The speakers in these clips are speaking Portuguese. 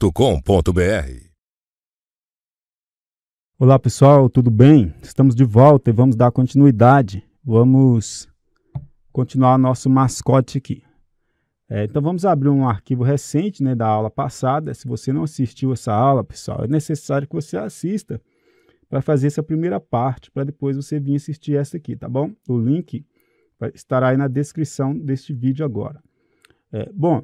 www.ecr.com.br Olá pessoal, tudo bem? Estamos de volta e vamos dar continuidade. Vamos continuar nosso mascote aqui. É, então vamos abrir um arquivo recente né, da aula passada. Se você não assistiu essa aula, pessoal, é necessário que você assista para fazer essa primeira parte, para depois você vir assistir essa aqui, tá bom? O link estará aí na descrição deste vídeo agora. É, bom,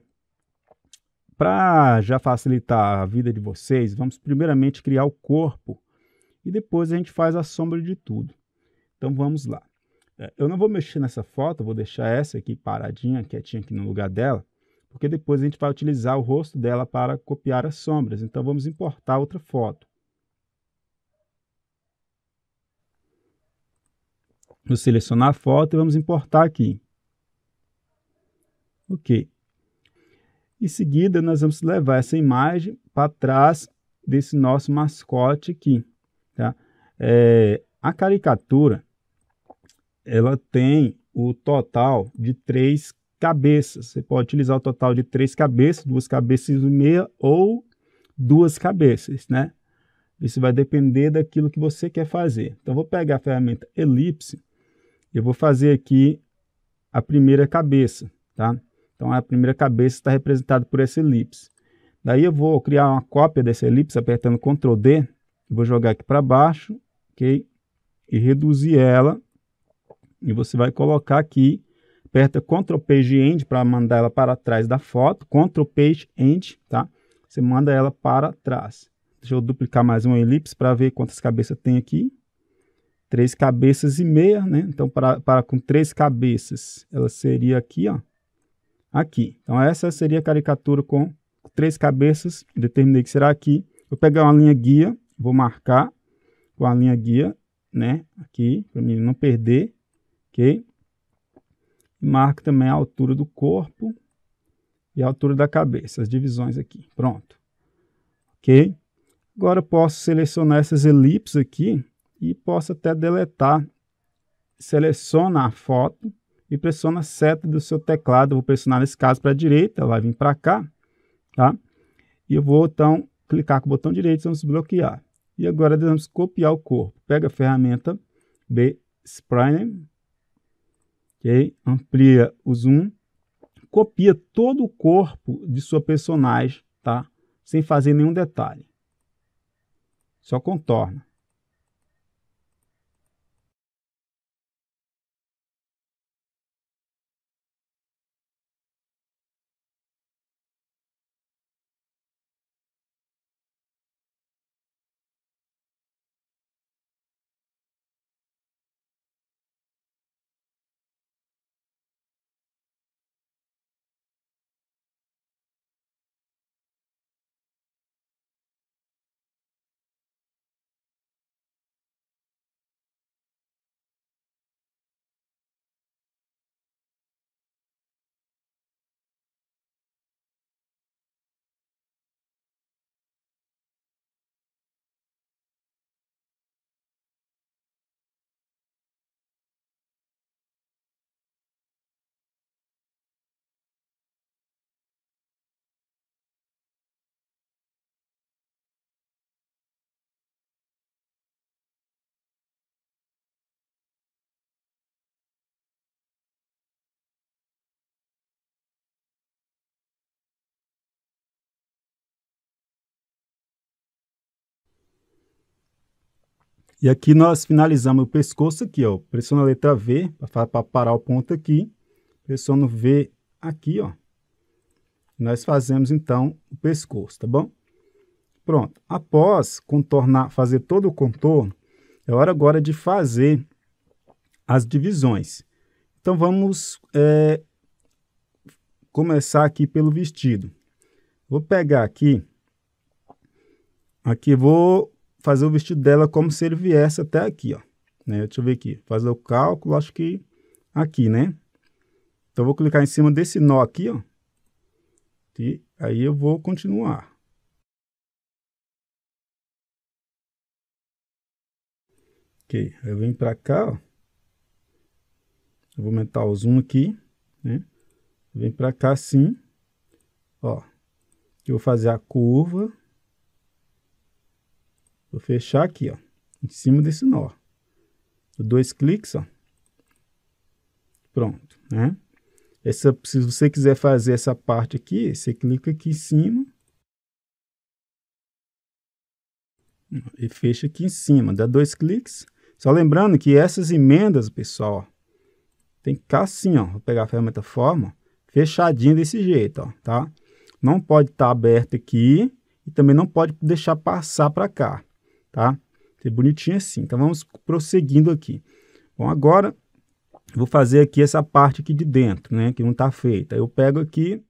para já facilitar a vida de vocês, vamos primeiramente criar o corpo e depois a gente faz a sombra de tudo. Então vamos lá. É, eu não vou mexer nessa foto, vou deixar essa aqui paradinha, quietinha aqui no lugar dela, porque depois a gente vai utilizar o rosto dela para copiar as sombras. Então vamos importar outra foto. Vou selecionar a foto e vamos importar aqui. Ok. Em seguida, nós vamos levar essa imagem para trás desse nosso mascote aqui. Tá? É, a caricatura ela tem o total de três cabeças. Você pode utilizar o total de três cabeças, duas cabeças e meia ou duas cabeças, né? Isso vai depender daquilo que você quer fazer. Então, vou pegar a ferramenta elipse, eu vou fazer aqui a primeira cabeça, tá? Então a primeira cabeça está representada por essa elipse. Daí eu vou criar uma cópia dessa elipse apertando Ctrl D, vou jogar aqui para baixo, ok? E reduzir ela. E você vai colocar aqui, aperta Ctrl Page End para mandar ela para trás da foto, Ctrl Page End, tá? Você manda ela para trás. Deixa eu duplicar mais uma elipse para ver quantas cabeças tem aqui. Três cabeças e meia, né? Então, para, para com três cabeças, ela seria aqui, ó aqui. Então, essa seria a caricatura com três cabeças, determinei que será aqui. Vou pegar uma linha guia, vou marcar com a linha guia, né, aqui, para mim não perder, ok? Marco também a altura do corpo e a altura da cabeça, as divisões aqui, pronto. Ok? Agora posso selecionar essas elipses aqui e posso até deletar. Seleciona a foto, e pressiona a seta do seu teclado. Vou pressionar nesse caso para a direita, vai vir para cá, tá? E eu vou então clicar com o botão direito, vamos bloquear. E agora vamos copiar o corpo. Pega a ferramenta B Spline, ok? amplia o zoom, copia todo o corpo de sua personagem, tá? Sem fazer nenhum detalhe. Só contorna. E aqui nós finalizamos o pescoço aqui, ó. Pressiono a letra V para parar o ponto aqui. Pressiono V aqui, ó. Nós fazemos, então, o pescoço, tá bom? Pronto. Após contornar, fazer todo o contorno, é hora agora de fazer as divisões. Então, vamos é, começar aqui pelo vestido. Vou pegar aqui, aqui vou fazer o vestido dela como se ele viesse até aqui, ó. Né? Deixa eu ver aqui, fazer o cálculo, acho que aqui, né? Então, eu vou clicar em cima desse nó aqui, ó. E aí eu vou continuar. Ok, eu venho para cá, ó. Eu vou aumentar o zoom aqui, né? Vem para cá assim, ó. Eu vou fazer a curva, Vou fechar aqui, ó, em cima desse nó. Dois cliques, ó. Pronto, né? Essa, se você quiser fazer essa parte aqui, você clica aqui em cima. E fecha aqui em cima, dá dois cliques. Só lembrando que essas emendas, pessoal, tem que ficar assim, ó. Vou pegar a ferramenta forma, fechadinha desse jeito, ó, tá? Não pode estar tá aqui e também não pode deixar passar para cá tá? é bonitinho assim. Então, vamos prosseguindo aqui. Bom, agora, vou fazer aqui essa parte aqui de dentro, né? Que não está feita. Eu pego aqui...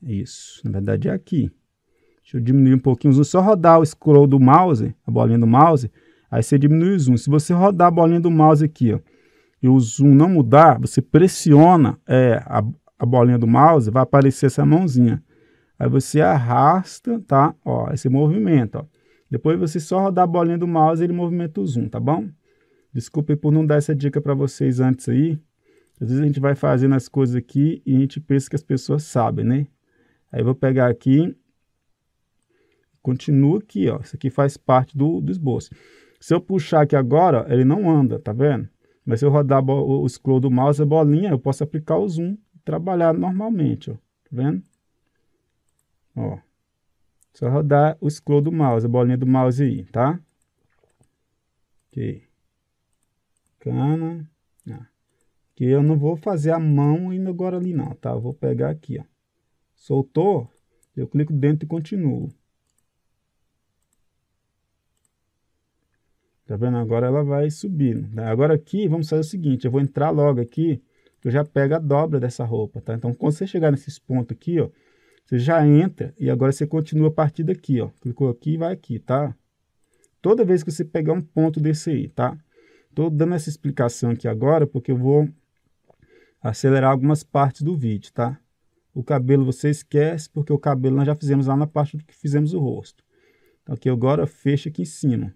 Isso, na verdade é aqui. Deixa eu diminuir um pouquinho o zoom. Só rodar o scroll do mouse, a bolinha do mouse, aí você diminui o zoom. Se você rodar a bolinha do mouse aqui, ó, e o zoom não mudar, você pressiona é, a, a bolinha do mouse, vai aparecer essa mãozinha. Aí você arrasta, tá? Ó, esse movimento, ó. Depois você só rodar a bolinha do mouse e ele movimenta o zoom, tá bom? Desculpe por não dar essa dica para vocês antes aí. Às vezes a gente vai fazendo as coisas aqui e a gente pensa que as pessoas sabem, né? Aí eu vou pegar aqui, continua aqui, ó. Isso aqui faz parte do, do esboço. Se eu puxar aqui agora, ele não anda, tá vendo? Mas se eu rodar o, o scroll do mouse, a bolinha, eu posso aplicar o zoom e trabalhar normalmente, ó. Tá vendo? Ó. Só rodar o scroll do mouse, a bolinha do mouse aí, tá? Aqui. Cana. Ah. Que eu não vou fazer a mão indo agora ali não, tá? Eu vou pegar aqui, ó. Soltou, eu clico dentro e continuo. Tá vendo? Agora ela vai subindo. Né? Agora aqui, vamos fazer o seguinte, eu vou entrar logo aqui, que eu já pego a dobra dessa roupa, tá? Então, quando você chegar nesses pontos aqui, ó, você já entra e agora você continua a partir daqui, ó. Clicou aqui e vai aqui, tá? Toda vez que você pegar um ponto desse aí, tá? Tô dando essa explicação aqui agora porque eu vou acelerar algumas partes do vídeo, tá? O cabelo você esquece porque o cabelo nós já fizemos lá na parte do que fizemos o rosto. Então aqui agora fecha aqui em cima.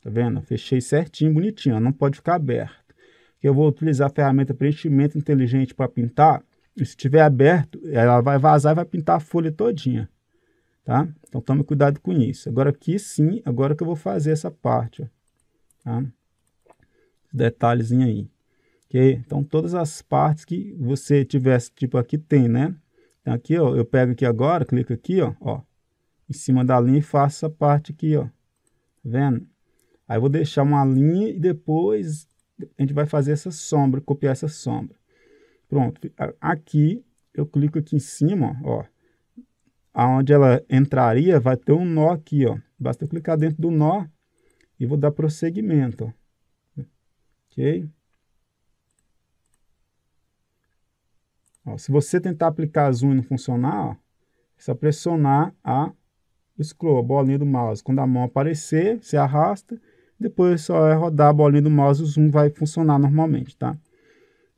Tá vendo? Fechei certinho, bonitinho, ó. não pode ficar aberto. Aqui eu vou utilizar a ferramenta preenchimento inteligente para pintar se estiver aberto, ela vai vazar e vai pintar a folha todinha, tá? Então tome cuidado com isso. Agora aqui sim, agora que eu vou fazer essa parte, ó, tá? Detalhezinho aí. Ok? Então todas as partes que você tivesse, tipo aqui tem, né? Então aqui, ó, eu pego aqui agora, clico aqui, ó, ó, em cima da linha e faço essa parte aqui, ó. Tá vendo? Aí vou deixar uma linha e depois a gente vai fazer essa sombra, copiar essa sombra. Pronto, aqui eu clico aqui em cima, ó, aonde ela entraria vai ter um nó aqui, ó. Basta eu clicar dentro do nó e vou dar prosseguimento, ó. ok? Ó, se você tentar aplicar zoom e não funcionar, ó, é só pressionar a scroll, a bolinha do mouse. Quando a mão aparecer, você arrasta, depois é só é rodar a bolinha do mouse, o zoom vai funcionar normalmente, tá?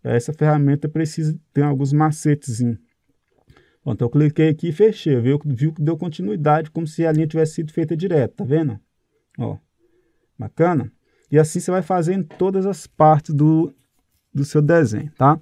essa ferramenta precisa ter alguns macetes. Então eu cliquei aqui e fechei, viu? Viu que deu continuidade, como se a linha tivesse sido feita direto, tá vendo? Ó, bacana? E assim você vai fazer em todas as partes do, do seu desenho, tá?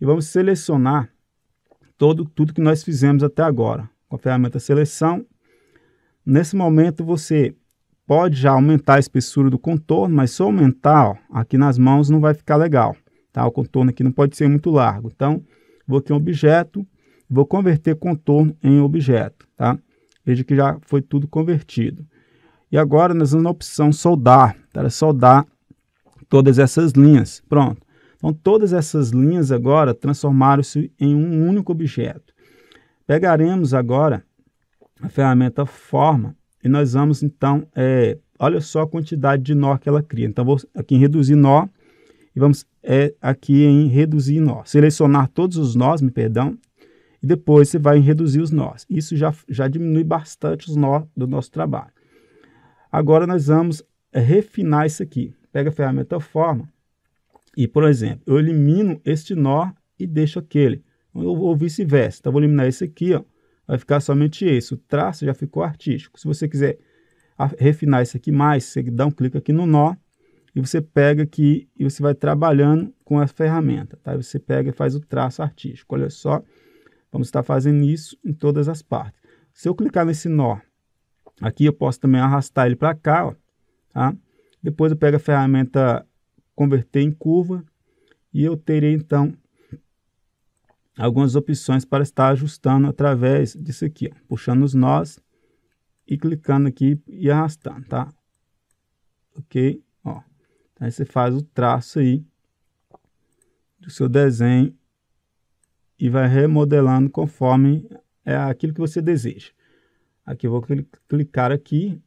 e vamos selecionar todo, tudo que nós fizemos até agora com a ferramenta seleção. Nesse momento você pode já aumentar a espessura do contorno, mas se aumentar ó, aqui nas mãos não vai ficar legal. Tá? O contorno aqui não pode ser muito largo. Então, vou aqui em objeto, vou converter contorno em objeto. Tá? Veja que já foi tudo convertido. E agora nós vamos na opção soldar, para tá? soldar todas essas linhas. Pronto. Então, todas essas linhas agora transformaram-se em um único objeto. Pegaremos agora a ferramenta forma e nós vamos, então, é, olha só a quantidade de nó que ela cria. Então, vou aqui em reduzir nó e vamos é, aqui em reduzir nó. Selecionar todos os nós, me perdão, e depois você vai em reduzir os nós. Isso já, já diminui bastante os nós do nosso trabalho. Agora, nós vamos refinar isso aqui. Pega a ferramenta forma e, por exemplo, eu elimino este nó e deixo aquele. Então, Ou, vice-versa. Então, vou eliminar esse aqui, ó. Vai ficar somente esse. O traço já ficou artístico. Se você quiser refinar isso aqui mais, você dá um clique aqui no nó e você pega aqui e você vai trabalhando com a ferramenta, tá? Você pega e faz o traço artístico. Olha só, vamos estar fazendo isso em todas as partes. Se eu clicar nesse nó, aqui eu posso também arrastar ele para cá, ó, tá? Depois eu pego a ferramenta converter em curva e eu terei então algumas opções para estar ajustando através disso aqui, ó, puxando os nós e clicando aqui e arrastando, tá? Ok? Ó, então, aí você faz o traço aí do seu desenho e vai remodelando conforme é aquilo que você deseja. Aqui eu vou clicar aqui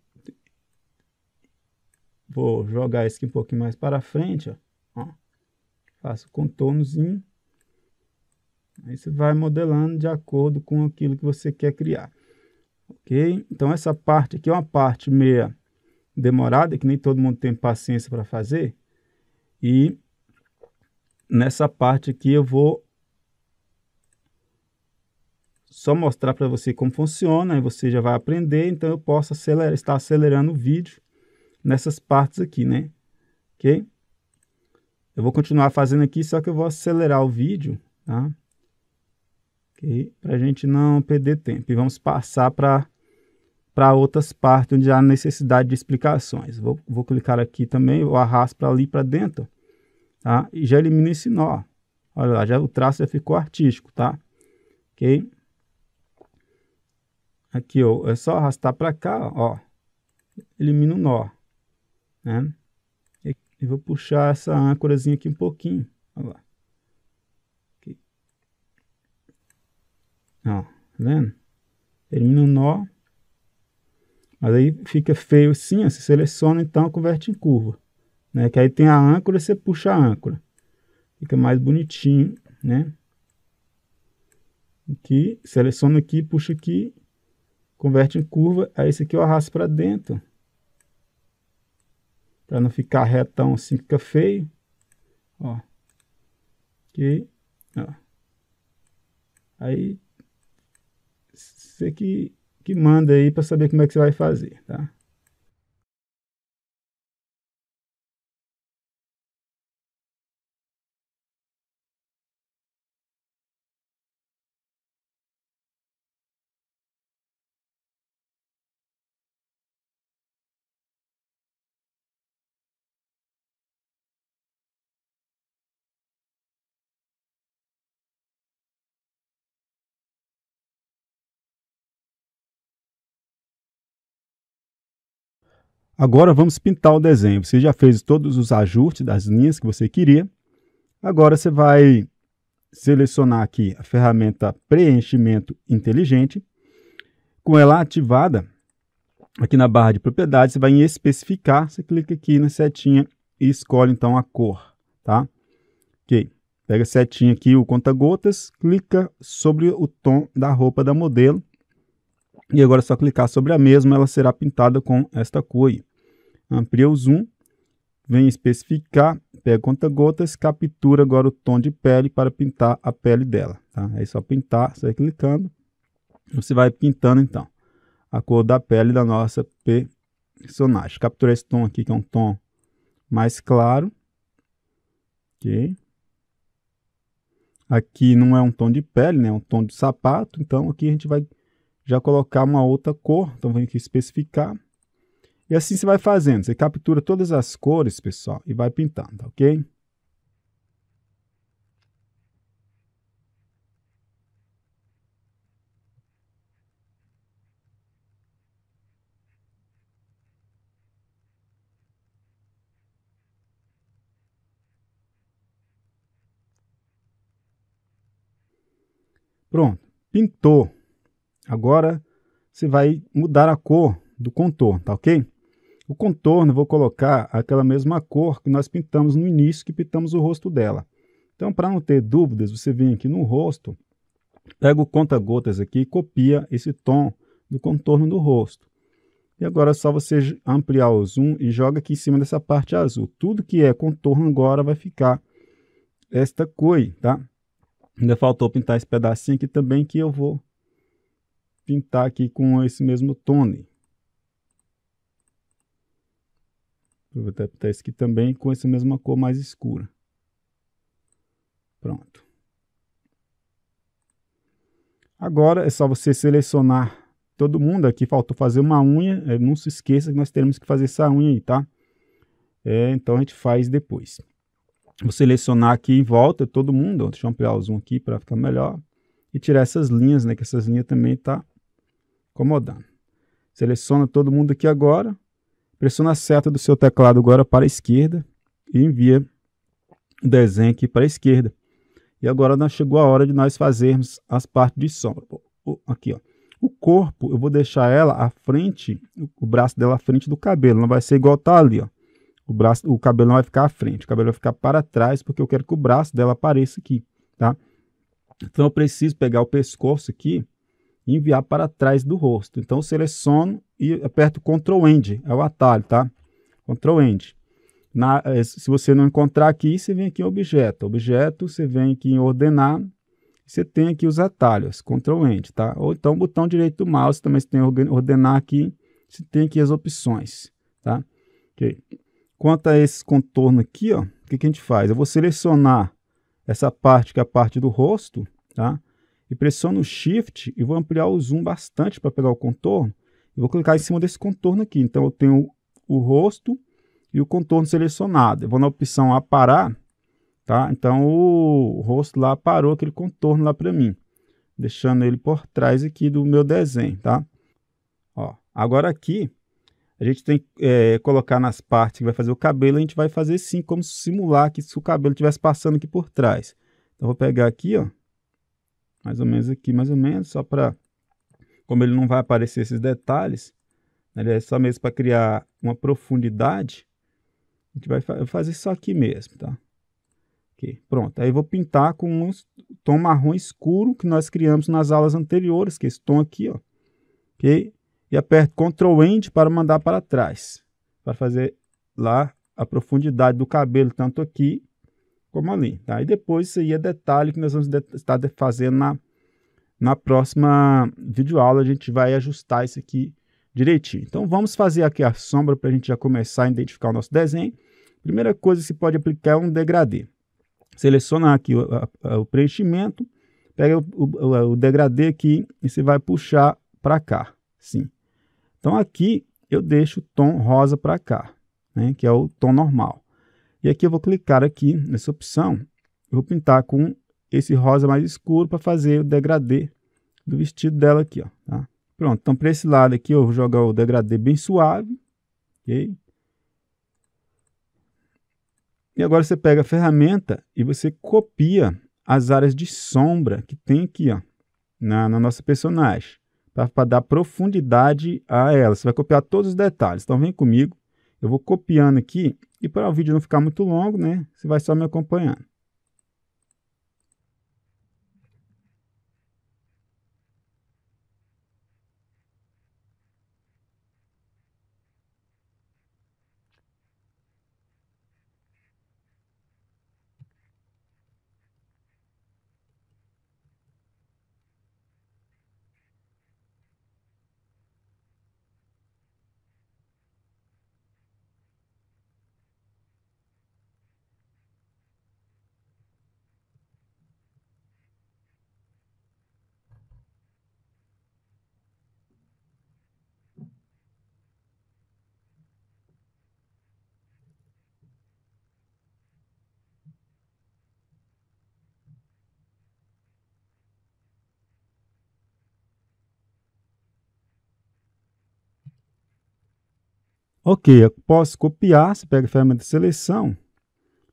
Vou jogar esse aqui um pouquinho mais para frente, ó. ó. Faço contornozinho. Aí você vai modelando de acordo com aquilo que você quer criar. Ok? Então essa parte aqui é uma parte meia demorada, que nem todo mundo tem paciência para fazer. E nessa parte aqui eu vou só mostrar para você como funciona, aí você já vai aprender, então eu posso acelerar, estar acelerando o vídeo nessas partes aqui, né? Ok? Eu vou continuar fazendo aqui, só que eu vou acelerar o vídeo, tá? Ok? Para a gente não perder tempo. E vamos passar para para outras partes onde há necessidade de explicações. Vou, vou clicar aqui também, eu arrasto para ali para dentro, tá? E já elimino esse nó. Olha lá, já, o traço já ficou artístico, tá? Ok? Aqui, ó, é só arrastar para cá, ó. Elimina o nó. Né? vou puxar essa âncorazinha aqui um pouquinho. Olha lá. Aqui. Ó, tá vendo? Termina o nó. Mas aí fica feio assim, ó. Você seleciona então converte em curva. Né? Que aí tem a âncora, você puxa a âncora. Fica mais bonitinho, né? Aqui, seleciona aqui, puxa aqui, converte em curva. Aí esse aqui eu arrasto para dentro, para não ficar retão assim, fica feio. Ó. Aqui, ó. Aí, você que, que manda aí para saber como é que você vai fazer, tá? Agora vamos pintar o desenho. Você já fez todos os ajustes das linhas que você queria. Agora você vai selecionar aqui a ferramenta Preenchimento Inteligente. Com ela ativada, aqui na barra de propriedades, você vai em Especificar. Você clica aqui na setinha e escolhe então a cor, tá? Ok. Pega a setinha aqui, o conta-gotas, clica sobre o tom da roupa da modelo. E agora é só clicar sobre a mesma, ela será pintada com esta cor aí amplia o zoom, vem especificar, pega conta-gotas, captura agora o tom de pele para pintar a pele dela. Tá? É só pintar, você vai clicando, você vai pintando então a cor da pele da nossa personagem. Captura esse tom aqui, que é um tom mais claro. Ok. Aqui não é um tom de pele, né? é um tom de sapato, então aqui a gente vai já colocar uma outra cor. Então, vem aqui especificar e assim você vai fazendo. Você captura todas as cores, pessoal, e vai pintando, tá ok? Pronto, pintou. Agora você vai mudar a cor do contorno, tá ok? O contorno, vou colocar aquela mesma cor que nós pintamos no início, que pintamos o rosto dela. Então, para não ter dúvidas, você vem aqui no rosto, pega o conta-gotas aqui e copia esse tom do contorno do rosto. E agora é só você ampliar o zoom e joga aqui em cima dessa parte azul. Tudo que é contorno agora vai ficar esta cor, tá? Ainda faltou pintar esse pedacinho aqui também que eu vou pintar aqui com esse mesmo tone. Vou até esse aqui também com essa mesma cor mais escura. Pronto. Agora é só você selecionar todo mundo. Aqui faltou fazer uma unha. É, não se esqueça que nós teremos que fazer essa unha aí, tá? É, então a gente faz depois. Vou selecionar aqui em volta todo mundo. Deixa eu ampliar o zoom aqui para ficar melhor. E tirar essas linhas, né? Que essas linhas também tá incomodando. Seleciona todo mundo aqui agora. Pressiona a seta do seu teclado agora para a esquerda e envia o desenho aqui para a esquerda. E agora nós chegou a hora de nós fazermos as partes de sombra. Aqui, ó. O corpo, eu vou deixar ela à frente, o braço dela à frente do cabelo. Não vai ser igual tá ali, ó. O, braço, o cabelo não vai ficar à frente, o cabelo vai ficar para trás, porque eu quero que o braço dela apareça aqui, tá? Então eu preciso pegar o pescoço aqui enviar para trás do rosto. Então seleciono e aperto Ctrl End, é o atalho, tá? Ctrl End. Na, eh, se você não encontrar aqui, você vem aqui em objeto. Objeto, você vem aqui em ordenar, você tem aqui os atalhos, Ctrl End, tá? Ou então botão direito do mouse, também você tem ordenar aqui, você tem aqui as opções, tá? Ok. Quanto a esse contorno aqui, ó, o que, que a gente faz? Eu vou selecionar essa parte que é a parte do rosto, tá? e pressiono o Shift e vou ampliar o zoom bastante para pegar o contorno. vou clicar em cima desse contorno aqui. Então, eu tenho o rosto e o contorno selecionado. Eu vou na opção aparar, tá? Então, o rosto lá parou aquele contorno lá para mim, deixando ele por trás aqui do meu desenho, tá? Ó, agora aqui, a gente tem que é, colocar nas partes que vai fazer o cabelo, a gente vai fazer sim, como simular que se o cabelo estivesse passando aqui por trás. Então, eu vou pegar aqui, ó, mais ou menos aqui, mais ou menos, só para, como ele não vai aparecer esses detalhes, né, ele é só mesmo para criar uma profundidade, a gente vai fa fazer só aqui mesmo, tá? Aqui, pronto, aí eu vou pintar com um tom marrom escuro que nós criamos nas aulas anteriores, que é esse tom aqui, ó, ok? E aperto Ctrl End para mandar para trás, para fazer lá a profundidade do cabelo, tanto aqui como ali. Tá? E depois isso aí é detalhe que nós vamos estar fazendo na, na próxima videoaula. A gente vai ajustar isso aqui direitinho. Então vamos fazer aqui a sombra para a gente já começar a identificar o nosso desenho. Primeira coisa que se pode aplicar é um degradê. Selecionar aqui o, a, o preenchimento, pega o, o, o degradê aqui e você vai puxar para cá. Sim. Então aqui eu deixo o tom rosa para cá, né, que é o tom normal. E aqui eu vou clicar aqui nessa opção, eu vou pintar com esse rosa mais escuro para fazer o degradê do vestido dela aqui, ó, tá? Pronto, então para esse lado aqui eu vou jogar o degradê bem suave, ok? E agora você pega a ferramenta e você copia as áreas de sombra que tem aqui, ó, na, na nossa personagem, para dar profundidade a ela. Você vai copiar todos os detalhes. Então vem comigo, eu vou copiando aqui e para o vídeo não ficar muito longo, né? Você vai só me acompanhando. Ok, eu posso copiar, você pega a ferramenta de seleção.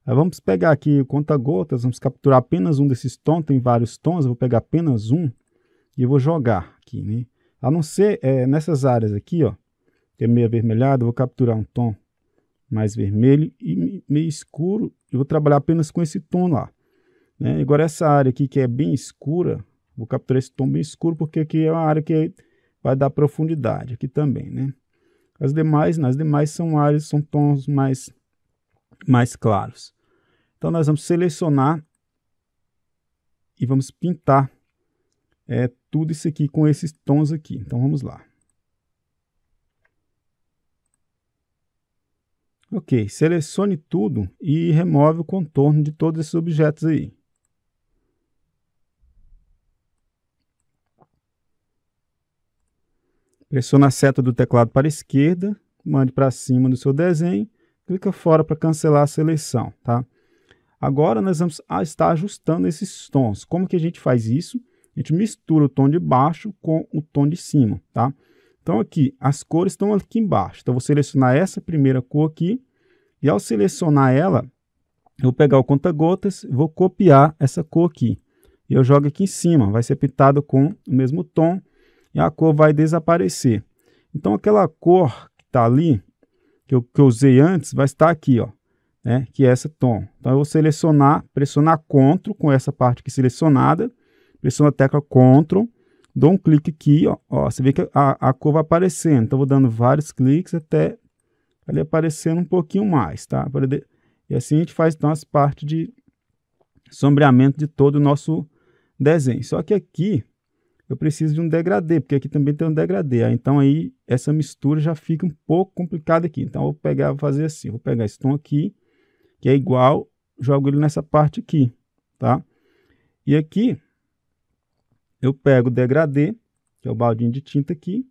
vamos pegar aqui o conta-gotas, vamos capturar apenas um desses tons, tem vários tons, eu vou pegar apenas um e vou jogar aqui, né? A não ser é, nessas áreas aqui, ó, que é meio avermelhado, eu vou capturar um tom mais vermelho e meio escuro, e vou trabalhar apenas com esse tom lá. Né? Agora essa área aqui que é bem escura, vou capturar esse tom bem escuro, porque aqui é uma área que vai dar profundidade, aqui também, né? As demais, nas demais são áreas, são tons mais, mais claros. Então nós vamos selecionar e vamos pintar é, tudo isso aqui com esses tons aqui. Então vamos lá. Ok, selecione tudo e remove o contorno de todos esses objetos aí. Pressiona a seta do teclado para a esquerda, mande para cima do seu desenho, clica fora para cancelar a seleção, tá? Agora nós vamos estar ajustando esses tons. Como que a gente faz isso? A gente mistura o tom de baixo com o tom de cima, tá? Então aqui, as cores estão aqui embaixo. Então vou selecionar essa primeira cor aqui e ao selecionar ela, eu vou pegar o conta-gotas vou copiar essa cor aqui. E eu jogo aqui em cima, vai ser pintado com o mesmo tom e a cor vai desaparecer. Então aquela cor que está ali, que eu, que eu usei antes, vai estar aqui, ó, né, que é essa tom. Então eu vou selecionar, pressionar CTRL com essa parte aqui selecionada, pressiono a tecla CTRL, dou um clique aqui, ó, ó você vê que a, a cor vai aparecendo. Então eu vou dando vários cliques até ele aparecendo um pouquinho mais, tá? E assim a gente faz então as partes de sombreamento de todo o nosso desenho. Só que aqui eu preciso de um degradê, porque aqui também tem um degradê. Ah, então aí essa mistura já fica um pouco complicada aqui. Então eu vou pegar, vou fazer assim, vou pegar esse tom aqui, que é igual, jogo ele nessa parte aqui, tá? E aqui eu pego o degradê, que é o baldinho de tinta aqui,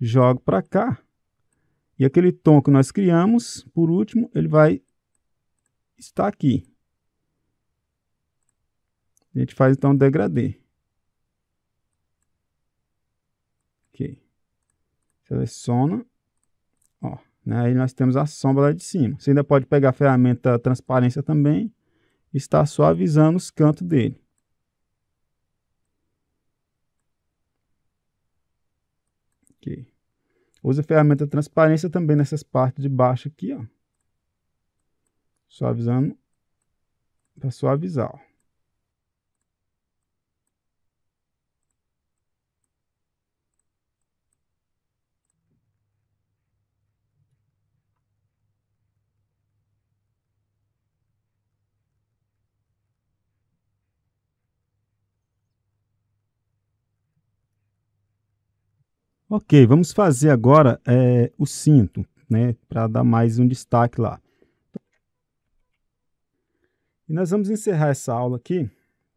jogo para cá. E aquele tom que nós criamos, por último, ele vai estar aqui. A gente faz então um degradê. seleciona, ó, né? aí nós temos a sombra lá de cima. Você ainda pode pegar a ferramenta transparência também, e está suavizando os cantos dele. Ok. Use a ferramenta transparência também nessas partes de baixo aqui, ó. Suavizando, para suavizar, ó. Ok, vamos fazer agora é, o cinto, né, para dar mais um destaque lá. E nós vamos encerrar essa aula aqui,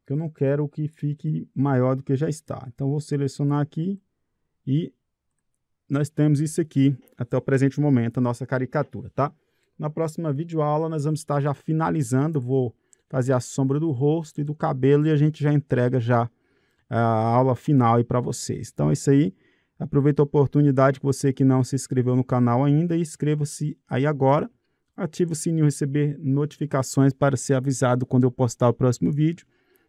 que eu não quero que fique maior do que já está. Então, vou selecionar aqui e nós temos isso aqui, até o presente momento, a nossa caricatura, tá? Na próxima videoaula, nós vamos estar já finalizando, vou fazer a sombra do rosto e do cabelo e a gente já entrega já a aula final aí para vocês. Então, é isso aí. Aproveita a oportunidade que você que não se inscreveu no canal ainda e inscreva-se aí agora. Ative o sininho receber notificações para ser avisado quando eu postar o próximo vídeo.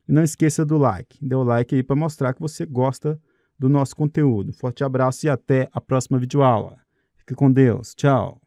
E não esqueça do like. Dê o like aí para mostrar que você gosta do nosso conteúdo. Forte abraço e até a próxima videoaula. Fique com Deus. Tchau.